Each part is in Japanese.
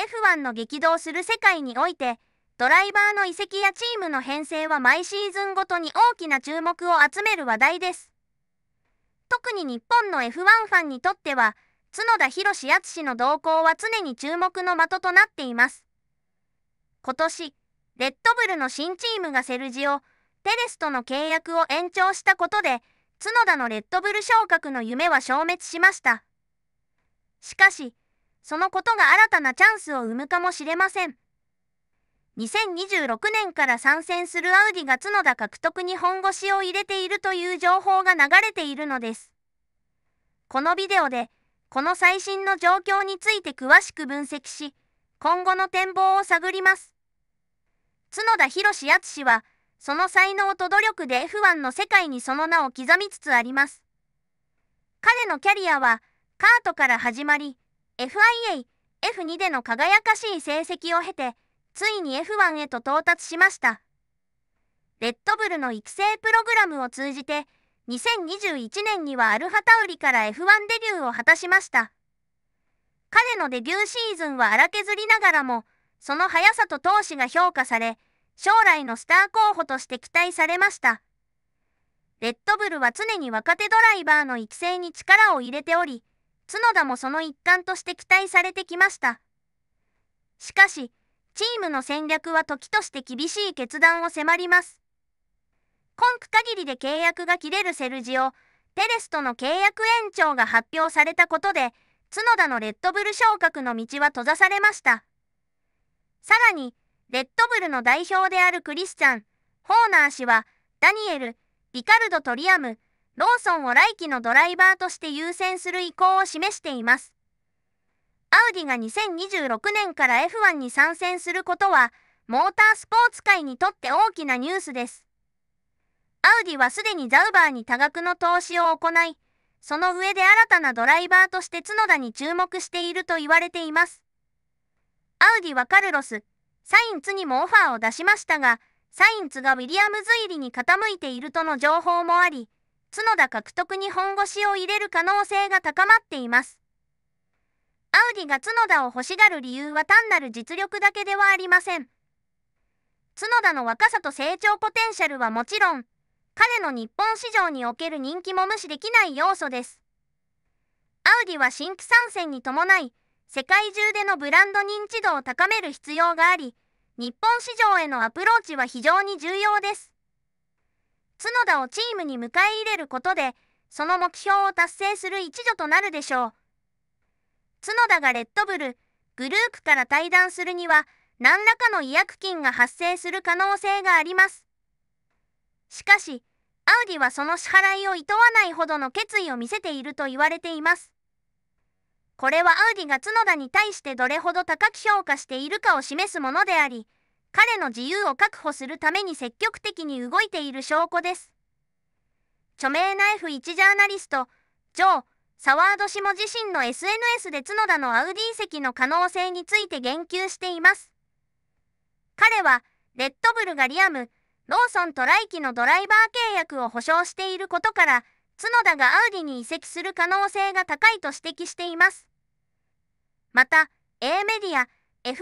F1 の激動する世界において、ドライバーの移籍やチームの編成は毎シーズンごとに大きな注目を集める話題です。特に日本の F1 ファンにとっては、角田博史淳の動向は常に注目の的となっています。今年、レッドブルの新チームがセルジオ・テレスとの契約を延長したことで、角田のレッドブル昇格の夢は消滅しました。しかし、そのことが新たなチャンスを生むかもしれません。2026年から参戦するアウディが角田獲得に本腰を入れているという情報が流れているのです。このビデオで、この最新の状況について詳しく分析し、今後の展望を探ります。角田博史淳は、その才能と努力で F1 の世界にその名を刻みつつあります。彼のキャリアは、カートから始まり、FIA、F2 での輝かしい成績を経て、ついに F1 へと到達しました。レッドブルの育成プログラムを通じて、2021年にはアルファタウリから F1 デビューを果たしました。彼のデビューシーズンは荒削りながらも、その速さと闘志が評価され、将来のスター候補として期待されました。レッドブルは常に若手ドライバーの育成に力を入れており、角田もその一環として期待されてきました。しかし、チームの戦略は時として厳しい決断を迫ります。今区限りで契約が切れるセルジオ、ペレスとの契約延長が発表されたことで、角田のレッドブル昇格の道は閉ざされました。さらに、レッドブルの代表であるクリスチャン、ホーナー氏は、ダニエル、リカルド・トリアム、ローソンを来期のドライバーとして優先する意向を示しています。アウディが2026年から F1 に参戦することは、モータースポーツ界にとって大きなニュースです。アウディはすでにザウバーに多額の投資を行い、その上で新たなドライバーとして角田に注目していると言われています。アウディはカルロス、サインツにもオファーを出しましたが、サインツがウィリアムズ入りに傾いているとの情報もあり、角田獲得に本腰を入れる可能性が高まっています。アウディが角田を欲しがる理由は単なる実力だけではありません。角田の若さと成長ポテンシャルはもちろん、彼の日本市場における人気も無視できない要素です。アウディは新規参戦に伴い、世界中でのブランド認知度を高める必要があり、日本市場へのアプローチは非常に重要です。角田をチームに迎え入れることで、その目標を達成する一助となるでしょう。角田がレッドブル、グループから退団するには、何らかの違約金が発生する可能性があります。しかし、アウディはその支払いを厭わないほどの決意を見せていると言われています。これはアウディが角田に対してどれほど高く評価しているかを示すものであり、彼の自由を確保するために積極的に動いている証拠です。著名ナイフジャーナリスト、ジョー・サワード氏も自身の SNS で角田のアウディ席の可能性について言及しています。彼は、レッドブルがリアム、ローソンと来期のドライバー契約を保証していることから、角田がアウディに移籍する可能性が高いと指摘しています。また、A メディア、F1 オ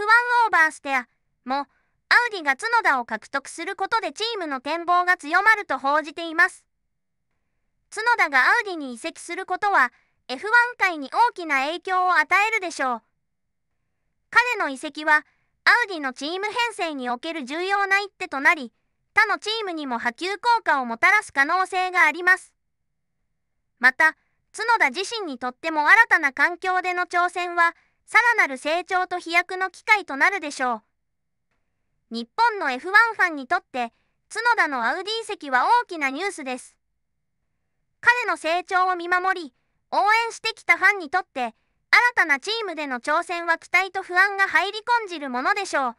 ーバーステアも、アウディが角田を獲得することでチームの展望が強まると報じています。角田がアウディに移籍することは F1 界に大きな影響を与えるでしょう。彼の移籍はアウディのチーム編成における重要な一手となり、他のチームにも波及効果をもたらす可能性があります。また、角田自身にとっても新たな環境での挑戦は、さらなる成長と飛躍の機会となるでしょう。日本の F1 ファンにとって角田のアウディ席は大きなニュースです彼の成長を見守り応援してきたファンにとって新たなチームでの挑戦は期待と不安が入り込んじるものでしょう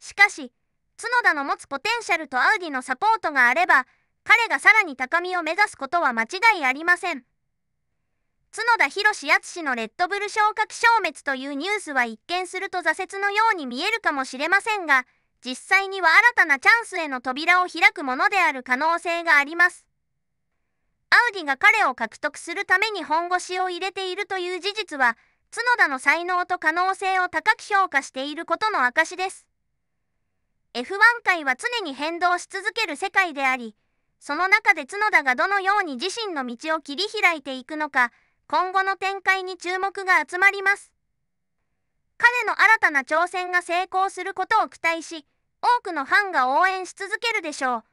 しかし角田の持つポテンシャルとアウディのサポートがあれば彼がさらに高みを目指すことは間違いありません。角田博史敦のレッドブル昇格消滅というニュースは一見すると挫折のように見えるかもしれませんが、実際には新たなチャンスへの扉を開くものである可能性があります。アウディが彼を獲得するために本腰を入れているという事実は、角田の才能と可能性を高く評価していることの証です。F1 界は常に変動し続ける世界であり、その中で角田がどのように自身の道を切り開いていくのか、今後の展開に注目が集まります。彼の新たな挑戦が成功することを期待し、多くのファンが応援し続けるでしょう。